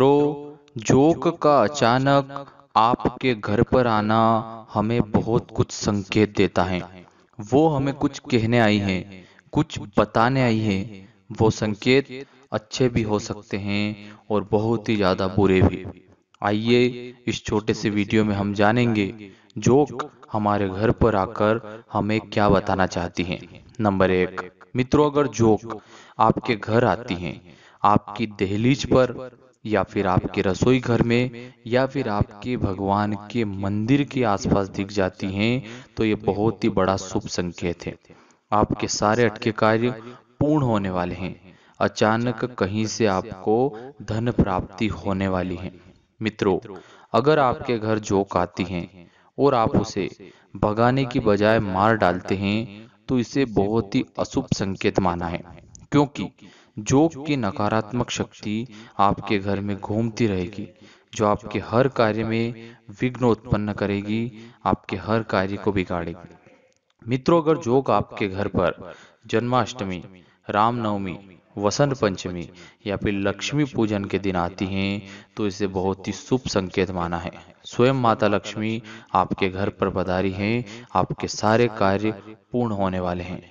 मित्रों जोक का अचानक आपके घर पर आना हमें बहुत कुछ संकेत देता है वो हमें कुछ कहने आई है कुछ बताने आई है वो संकेत अच्छे भी हो सकते हैं और बहुत ही ज़्यादा बुरे भी आइए इस छोटे से वीडियो में हम जानेंगे जोक हमारे घर पर आकर हमें क्या बताना चाहती हैं। नंबर एक मित्रों अगर जोक आपके घर आती हैं, आपकी दहलीज पर या फिर आपके रसोई घर में या फिर आपके भगवान के मंदिर के आसपास दिख जाती हैं तो ये बहुत ही बड़ा शुभ संकेत है आपके सारे अटके कार्य पूर्ण होने वाले हैं अचानक कहीं से आपको धन प्राप्ति होने वाली है मित्रों अगर आपके घर जोक आती हैं और आप उसे भगाने की बजाय मार डालते हैं तो इसे बहुत ही अशुभ संकेत माना है क्योंकि जोग की नकारात्मक शक्ति आपके घर में घूमती रहेगी जो आपके हर कार्य में विघ्न उत्पन्न करेगी आपके हर कार्य को बिगाड़ेगी मित्रों अगर जोग आपके घर पर जन्माष्टमी रामनवमी वसंत पंचमी या फिर लक्ष्मी पूजन के दिन आती हैं तो इसे बहुत ही शुभ संकेत माना है स्वयं माता लक्ष्मी आपके घर पर पधारी हैं आपके सारे कार्य पूर्ण होने वाले हैं